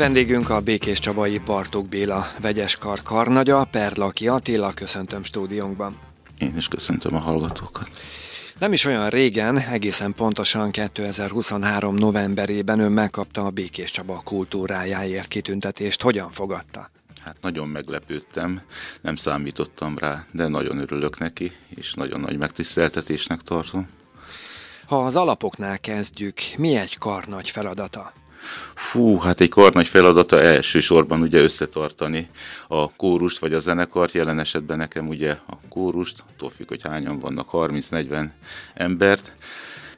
Vendégünk a Békés Csabai Bartók Béla, vegyes kar karnagya, Perlaki Attila, köszöntöm stúdiónkban. Én is köszöntöm a hallgatókat. Nem is olyan régen, egészen pontosan 2023. novemberében ön megkapta a Békés Csaba kultúrájáért kitüntetést. Hogyan fogadta? Hát nagyon meglepődtem, nem számítottam rá, de nagyon örülök neki, és nagyon nagy megtiszteltetésnek tartom. Ha az alapoknál kezdjük, mi egy kar nagy feladata? Fú, hát egy karnagy feladata elsősorban ugye összetartani a kórust vagy a zenekart, jelen esetben nekem ugye a kórust, attól függ, hogy hányan vannak, 30-40 embert,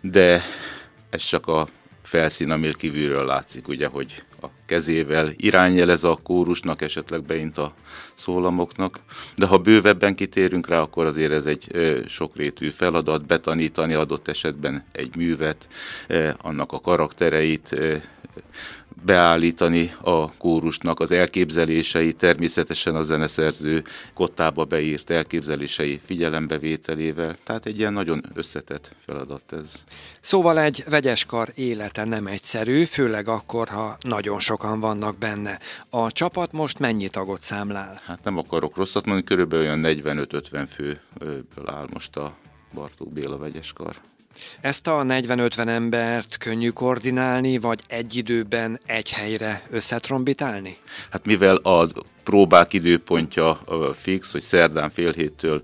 de ez csak a felszín, amil kívülről látszik, ugye, hogy kezével irányjelez a kórusnak, esetleg beint a szólamoknak, de ha bővebben kitérünk rá, akkor azért ez egy sokrétű feladat, betanítani adott esetben egy művet, annak a karaktereit, beállítani a kórusnak az elképzelései, természetesen a zeneszerző kottába beírt elképzelései figyelembevételével. Tehát egy ilyen nagyon összetett feladat ez. Szóval egy vegyeskar élete nem egyszerű, főleg akkor, ha nagyon sokan vannak benne. A csapat most mennyi tagot számlál? Hát nem akarok rosszat mondani, körülbelül olyan 45-50 főből áll most a Bartók Béla vegyeskar. Ezt a 40-50 embert könnyű koordinálni, vagy egy időben egy helyre összetrombitálni? Hát mivel az próbák időpontja fix, hogy szerdán fél héttől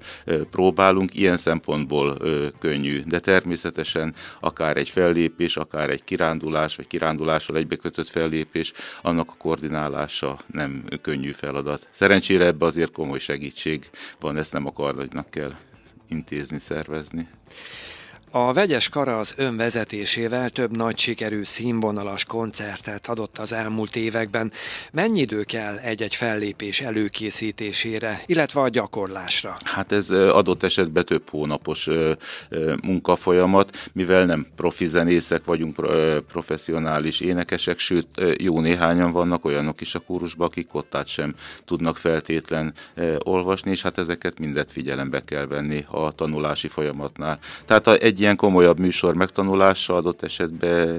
próbálunk, ilyen szempontból könnyű, de természetesen akár egy fellépés, akár egy kirándulás, vagy kirándulással egybekötött fellépés, annak a koordinálása nem könnyű feladat. Szerencsére ebbe azért komoly segítség van, ezt nem akarnak kell intézni, szervezni. A vegyes kara az önvezetésével több nagy sikerű színvonalas koncertet adott az elmúlt években. Mennyi idő kell egy-egy fellépés előkészítésére, illetve a gyakorlásra? Hát ez adott esetben több hónapos munkafolyamat, mivel nem profi zenészek vagyunk, professzionális énekesek, sőt jó néhányan vannak olyanok is a kórusban, akik át sem tudnak feltétlen olvasni, és hát ezeket mindet figyelembe kell venni a tanulási folyamatnál. Tehát egy egy ilyen komolyabb műsor megtanulása adott esetben eh,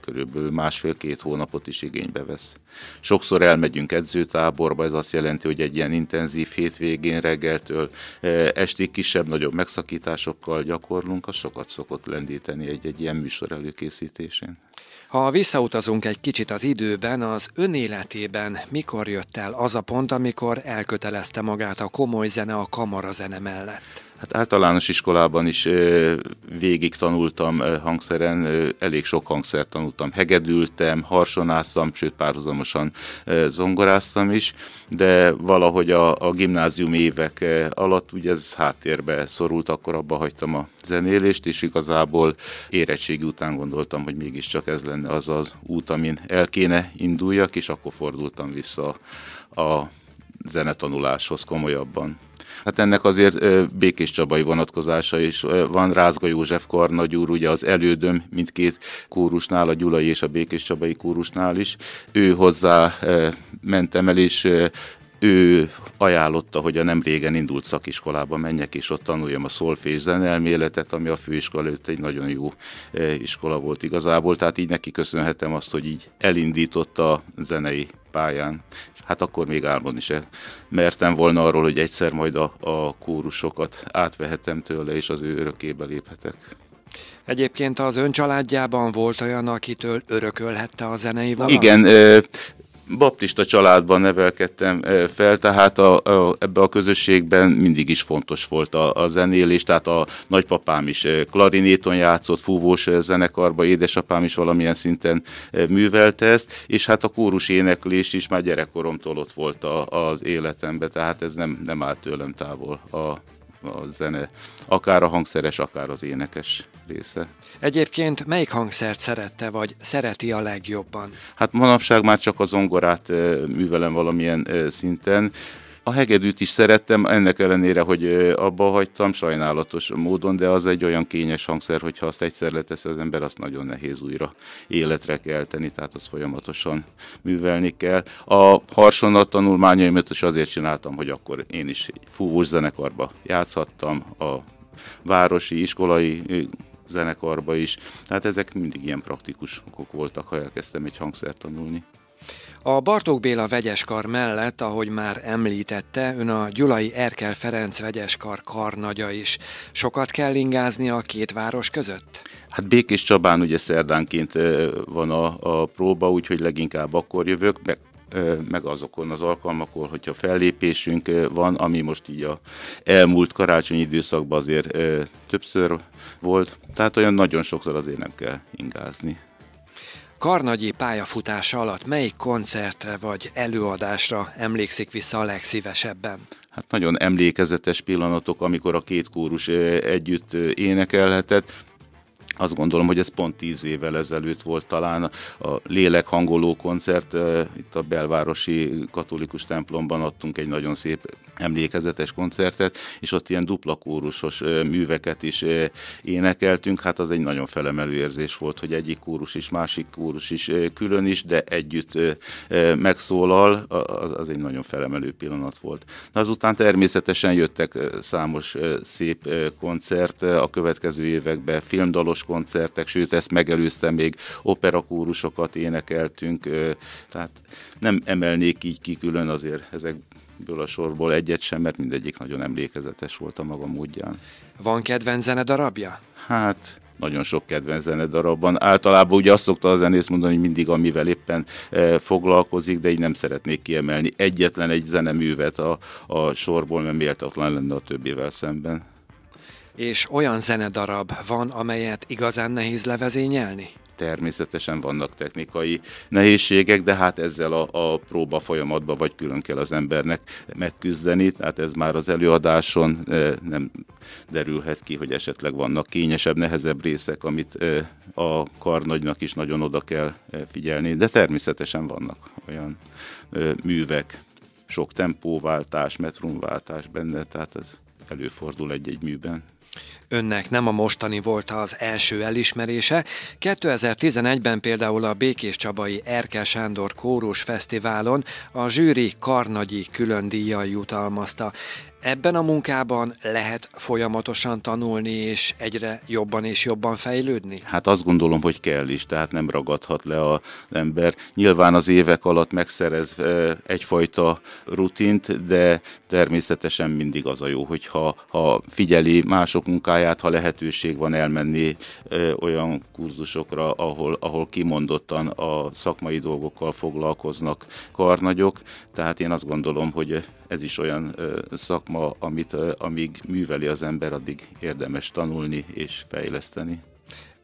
körülbelül másfél-két hónapot is igénybe vesz. Sokszor elmegyünk edzőtáborba, ez azt jelenti, hogy egy ilyen intenzív hétvégén reggeltől eh, estig kisebb-nagyobb megszakításokkal gyakorlunk, az sokat szokott lendíteni egy-egy ilyen műsor előkészítésén. Ha visszautazunk egy kicsit az időben, az önéletében mikor jött el az a pont, amikor elkötelezte magát a komoly zene a kamarazene mellett? Hát általános iskolában is végig tanultam hangszeren, elég sok hangszert tanultam. Hegedültem, harsonáztam, sőt párhuzamosan zongoráztam is, de valahogy a, a gimnázium évek alatt ugye ez háttérbe szorult, akkor abba hagytam a zenélést, és igazából érettségi után gondoltam, hogy mégiscsak ez lenne az az út, amin el kéne induljak, és akkor fordultam vissza a zenetanuláshoz komolyabban. Hát ennek azért Békés Csabai vonatkozása is van, Rázga József Karnagy úr, ugye az elődöm mindkét kórusnál, a Gyulai és a Békés Csabai kórusnál is. Ő hozzá mentem el, és ő ajánlotta, hogy a nem régen indult szakiskolába menjek, és ott tanuljam a szolfés zenelméletet, ami a főiskola előtt egy nagyon jó e, iskola volt igazából, tehát így neki köszönhetem azt, hogy így elindította a zenei pályán. Hát akkor még álmodni se mertem volna arról, hogy egyszer majd a, a kórusokat átvehetem tőle, és az ő örökébe léphetek. Egyébként az ön családjában volt olyan, akitől örökölhette a zenei valamit? Igen, e, baptista családban nevelkedtem eh, fel, tehát a, a, ebbe a közösségben mindig is fontos volt a, a zenélés, tehát a nagypapám is eh, klarinéton játszott, fúvós eh, zenekarba, édesapám is valamilyen szinten művelte ezt, és hát a kórus éneklés is már gyerekkoromtól ott volt a, az életemben, tehát ez nem, nem állt tőlem távol a, a zene, akár a hangszeres, akár az énekes része. Egyébként melyik hangszert szerette, vagy szereti a legjobban? Hát manapság már csak a zongorát művelem valamilyen szinten. A hegedűt is szerettem, ennek ellenére, hogy abba hagytam, sajnálatos módon, de az egy olyan kényes hangszer, hogy ha azt egyszer letesz az ember, azt nagyon nehéz újra életre kelteni, tehát azt folyamatosan művelni kell. A harsonat tanulmányaimat is azért csináltam, hogy akkor én is fúvós zenekarba játszhattam, a városi iskolai zenekarba is. Tehát ezek mindig ilyen praktikus okok voltak, ha elkezdtem egy hangszert tanulni. A Bartók Béla vegyeskar mellett, ahogy már említette, ön a Gyulai Erkel Ferenc vegyeskar karnagya is. Sokat kell ingázni a két város között? Hát Békés Csabán ugye szerdánként van a, a próba, úgyhogy leginkább akkor jövök, meg meg azokon az alkalmakon, hogyha fellépésünk van, ami most így a elmúlt karácsonyi időszakban azért többször volt, tehát olyan nagyon sokszor azért nem kell ingázni. Karnagyi pályafutása alatt melyik koncertre vagy előadásra emlékszik vissza a legszívesebben? Hát nagyon emlékezetes pillanatok, amikor a két kórus együtt énekelhetett azt gondolom, hogy ez pont tíz évvel ezelőtt volt talán a lélekhangoló koncert, eh, itt a belvárosi katolikus templomban adtunk egy nagyon szép emlékezetes koncertet, és ott ilyen dupla kórusos műveket is énekeltünk, hát az egy nagyon felemelő érzés volt, hogy egyik kórus is, másik kórus is külön is, de együtt megszólal, az egy nagyon felemelő pillanat volt. De azután természetesen jöttek számos szép koncert, a következő években filmdalos koncertek, sőt ezt megelőzte még operakórusokat énekeltünk, tehát nem emelnék így ki külön azért ezek ebből a sorból egyet sem, mert mindegyik nagyon emlékezetes volt a maga módján. Van kedvenc Darabja? Hát nagyon sok kedvenc zenedarabban. Általában ugye azt szokta a zenész mondani, hogy mindig amivel éppen e, foglalkozik, de így nem szeretnék kiemelni egyetlen egy zeneművet a, a sorból, mert méltatlan lenne a többivel szemben. És olyan zenedarab van, amelyet igazán nehéz levezényelni? természetesen vannak technikai nehézségek, de hát ezzel a, a próba folyamatban vagy külön kell az embernek megküzdeni, tehát ez már az előadáson eh, nem derülhet ki, hogy esetleg vannak kényesebb, nehezebb részek, amit eh, a karnagynak is nagyon oda kell eh, figyelni, de természetesen vannak olyan művek, sok tempóváltás, metrumváltás benne, tehát ez előfordul egy-egy műben. Önnek nem a mostani volt az első elismerése. 2011-ben például a Békés Csabai Erke Sándor Kórus Fesztiválon a zsűri Karnagyi külön díjjal jutalmazta. Ebben a munkában lehet folyamatosan tanulni, és egyre jobban és jobban fejlődni? Hát azt gondolom, hogy kell is, tehát nem ragadhat le az ember. Nyilván az évek alatt megszerez egyfajta rutint, de természetesen mindig az a jó, hogyha ha figyeli mások munkáját, pályát, ha lehetőség van elmenni ö, olyan kurzusokra, ahol, ahol kimondottan a szakmai dolgokkal foglalkoznak karnagyok. Tehát én azt gondolom, hogy ez is olyan ö, szakma, amit ö, amíg műveli az ember, addig érdemes tanulni és fejleszteni.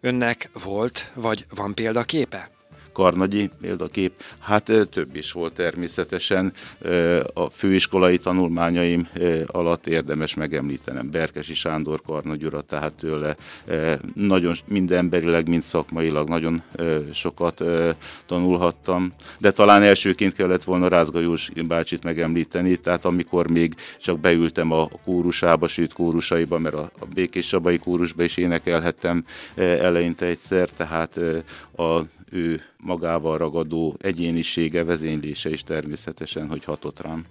Önnek volt, vagy van példaképe? Karnagyi példakép, hát több is volt természetesen a főiskolai tanulmányaim alatt érdemes megemlítenem Berkesi Sándor Karnagyura, tehát tőle nagyon mind emberileg, mind szakmailag nagyon sokat tanulhattam, de talán elsőként kellett volna Rázga Jós bácsit megemlíteni, tehát amikor még csak beültem a kórusába, sőt kórusaiba, mert a Békés Sabai kórusba is énekelhettem eleinte egyszer, tehát a ő magával ragadó egyénisége, vezénylése is természetesen, hogy hatott rám.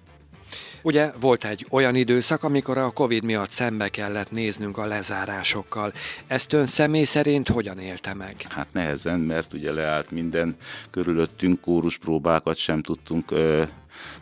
Ugye volt egy olyan időszak, amikor a Covid miatt szembe kellett néznünk a lezárásokkal. Ezt ön személy szerint hogyan élte meg? Hát nehezen, mert ugye leállt minden körülöttünk, kóruspróbákat sem tudtunk ö,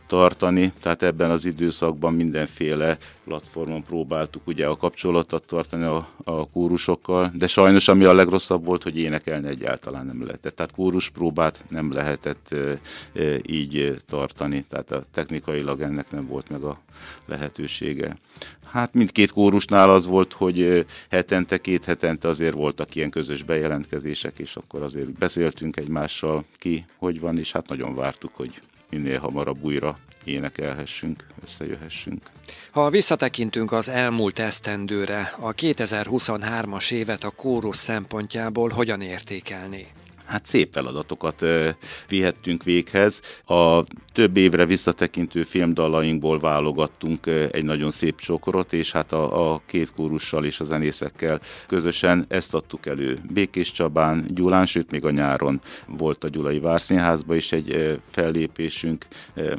tartani, tehát ebben az időszakban mindenféle platformon próbáltuk ugye a kapcsolatot tartani a, a kórusokkal, de sajnos ami a legrosszabb volt, hogy énekelni egyáltalán nem lehetett. Tehát próbát nem lehetett e, e, így tartani, tehát a, technikailag ennek nem volt meg a lehetősége. Hát mindkét kórusnál az volt, hogy hetente, két hetente azért voltak ilyen közös bejelentkezések, és akkor azért beszéltünk egymással ki, hogy van, és hát nagyon vártuk, hogy minél hamarabb újra énekelhessünk, összejöhessünk. Ha visszatekintünk az elmúlt esztendőre, a 2023-as évet a kórus szempontjából hogyan értékelni? hát szép feladatokat vihettünk véghez. A több évre visszatekintő filmdalainkból válogattunk egy nagyon szép csokorot, és hát a, a két kórussal és a zenészekkel közösen ezt adtuk elő Békés Csabán, Gyulán, sőt még a nyáron volt a Gyulai Várszínházba is egy fellépésünk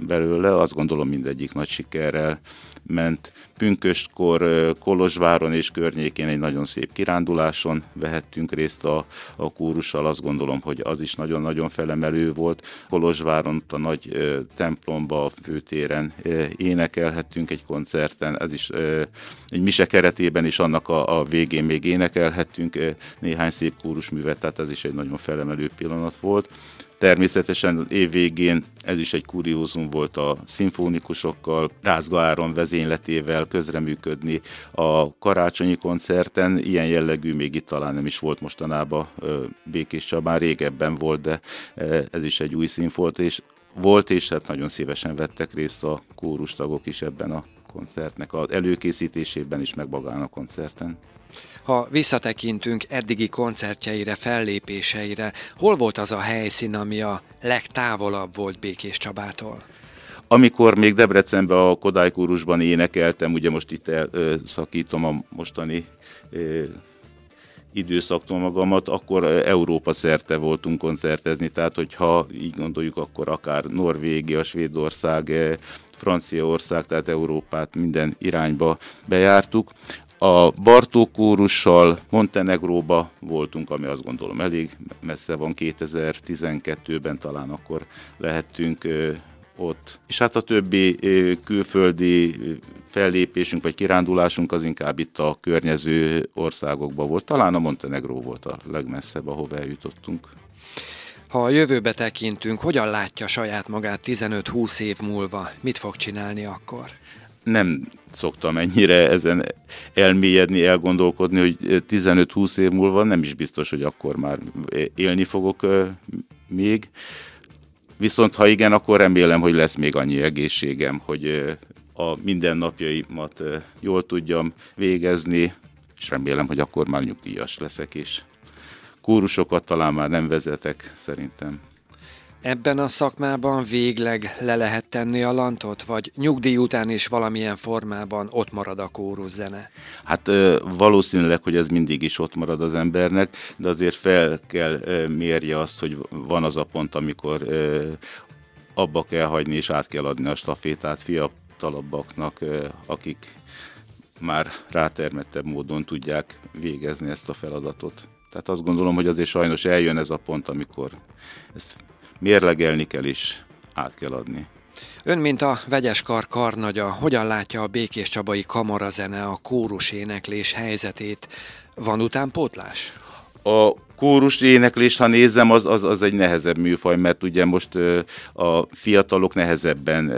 belőle, azt gondolom mindegyik nagy sikerrel ment. Pünköstkor Kolozsváron és környékén egy nagyon szép kiránduláson vehettünk részt a, a kórussal, azt gondolom, templom, hogy az is nagyon-nagyon felemelő volt. Kolozsváron a nagy templomba a főtéren énekelhettünk egy koncerten, ez is egy mise keretében is annak a, a végén még énekelhettünk néhány szép kórusművet, tehát ez is egy nagyon felemelő pillanat volt. Természetesen az év végén ez is egy kuriózum volt a szimfonikusokkal, Rázga Áron vezényletével közreműködni a karácsonyi koncerten. Ilyen jellegű még itt talán nem is volt mostanában Békés Csabán, régebben volt, de ez is egy új szín volt, és volt, és hát nagyon szívesen vettek részt a kórustagok is ebben a koncertnek az előkészítésében is, meg magán a koncerten. Ha visszatekintünk eddigi koncertjeire, fellépéseire, hol volt az a helyszín, ami a legtávolabb volt Békés Csabától? Amikor még Debrecenben a Kodály kórusban énekeltem, ugye most itt elszakítom a mostani időszaktól magamat, akkor Európa szerte voltunk koncertezni, tehát hogyha így gondoljuk, akkor akár Norvégia, Svédország, Franciaország, tehát Európát minden irányba bejártuk. A Bartók kórussal Montenegróba voltunk, ami azt gondolom elég messze van, 2012-ben talán akkor lehettünk ott. És hát a többi külföldi fellépésünk vagy kirándulásunk az inkább itt a környező országokban volt. Talán a Montenegró volt a legmesszebb, ahová eljutottunk. Ha a jövőbe tekintünk, hogyan látja saját magát 15-20 év múlva? Mit fog csinálni akkor? Nem szoktam ennyire ezen elmélyedni, elgondolkodni, hogy 15-20 év múlva nem is biztos, hogy akkor már élni fogok még. Viszont ha igen, akkor remélem, hogy lesz még annyi egészségem, hogy a mindennapjaimat jól tudjam végezni, és remélem, hogy akkor már nyugdíjas leszek is. Kórusokat talán már nem vezetek, szerintem. Ebben a szakmában végleg le lehet tenni a lantot, vagy nyugdíj után is valamilyen formában ott marad a kórus zene? Hát valószínűleg, hogy ez mindig is ott marad az embernek, de azért fel kell mérje azt, hogy van az a pont, amikor abba kell hagyni és át kell adni a stafétát fiatalabbaknak, akik már rátermettebb módon tudják végezni ezt a feladatot. Tehát azt gondolom, hogy azért sajnos eljön ez a pont, amikor ezt mérlegelni kell is át kell adni. Ön, mint a vegyes kar karnagya, hogyan látja a Békés Csabai kamarazene a kórus éneklés helyzetét? Van utánpótlás? A kórus éneklés, ha nézem, az, az, az egy nehezebb műfaj, mert ugye most a fiatalok nehezebben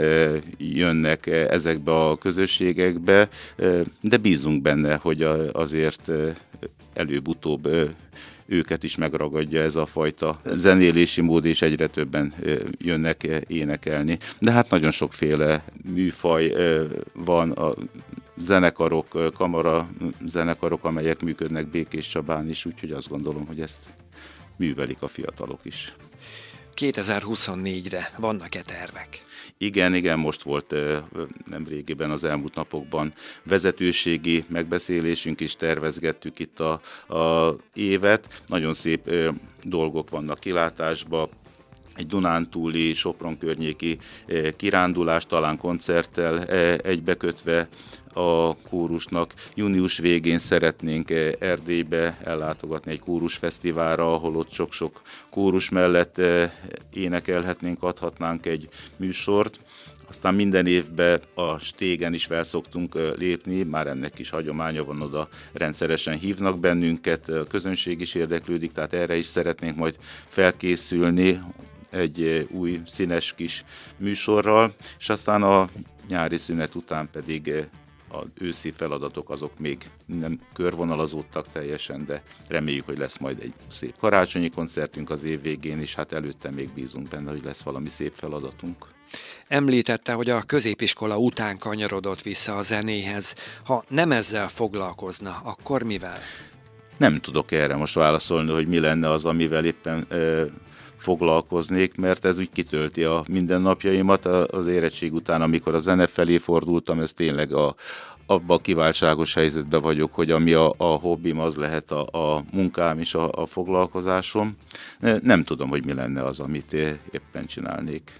jönnek ezekbe a közösségekbe, de bízunk benne, hogy a, azért előbb-utóbb őket is megragadja ez a fajta zenélési mód, és egyre többen jönnek énekelni. De hát nagyon sokféle műfaj van a zenekarok, kamara zenekarok, amelyek működnek Békés Csabán is, úgyhogy azt gondolom, hogy ezt művelik a fiatalok is. 2024-re vannak-e tervek? Igen, igen, most volt nem régiben az elmúlt napokban vezetőségi megbeszélésünk is, tervezgettük itt a, a évet. Nagyon szép dolgok vannak kilátásba, egy Dunántúli, Sopron környéki eh, kirándulás, talán koncerttel eh, egybekötve a kórusnak. Június végén szeretnénk eh, Erdélybe ellátogatni egy kórusfesztiválra, ahol ott sok-sok kórus mellett énekelhetnénk, adhatnánk egy műsort. Aztán minden évben a stégen is felszoktunk lépni, már ennek is hagyománya van oda, rendszeresen hívnak bennünket, a közönség is érdeklődik, tehát erre is szeretnénk majd felkészülni, egy új színes kis műsorral, és aztán a nyári szünet után pedig az őszi feladatok azok még nem körvonalazódtak teljesen, de reméljük, hogy lesz majd egy szép karácsonyi koncertünk az év végén, és hát előtte még bízunk benne, hogy lesz valami szép feladatunk. Említette, hogy a középiskola után kanyarodott vissza a zenéhez. Ha nem ezzel foglalkozna, akkor mivel? Nem tudok erre most válaszolni, hogy mi lenne az, amivel éppen ö, foglalkoznék, mert ez úgy kitölti a mindennapjaimat az érettség után, amikor a zene felé fordultam, ez tényleg a, abban a kiváltságos helyzetben vagyok, hogy ami a, a hobbim, az lehet a, a munkám és a, a foglalkozásom. Nem tudom, hogy mi lenne az, amit éppen csinálnék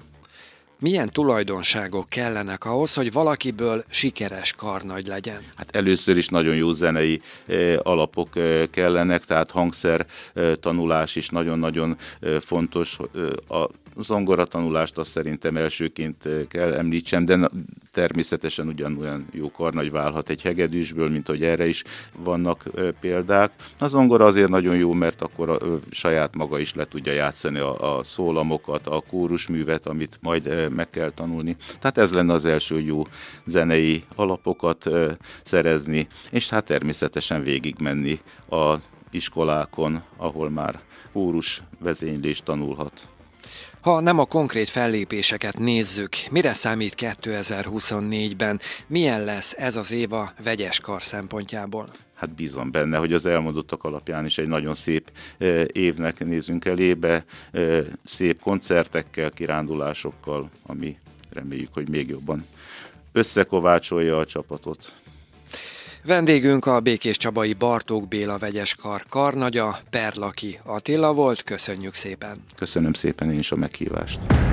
milyen tulajdonságok kellenek ahhoz, hogy valakiből sikeres karnagy legyen? Hát először is nagyon jó zenei eh, alapok eh, kellenek, tehát hangszer eh, tanulás is nagyon-nagyon fontos a zongoratanulást azt szerintem elsőként eh, kell említsem, de természetesen ugyanolyan jó karnagy válhat egy hegedűsből, mint hogy erre is vannak eh, példák. A zongora azért nagyon jó, mert akkor a, saját maga is le tudja játszani a, a szólamokat, a kórusművet, amit majd eh, meg kell tanulni. Tehát ez lenne az első jó zenei alapokat szerezni, és hát természetesen végigmenni a iskolákon, ahol már kórus vezénylést tanulhat. Ha nem a konkrét fellépéseket nézzük, mire számít 2024-ben? Milyen lesz ez az éva vegyes kar szempontjából? hát bízom benne, hogy az elmondottak alapján is egy nagyon szép évnek nézünk elébe, szép koncertekkel, kirándulásokkal, ami reméljük, hogy még jobban összekovácsolja a csapatot. Vendégünk a Békés Csabai Bartók Béla Vegyeskar karnagya, Perlaki Attila volt. Köszönjük szépen! Köszönöm szépen én is a meghívást!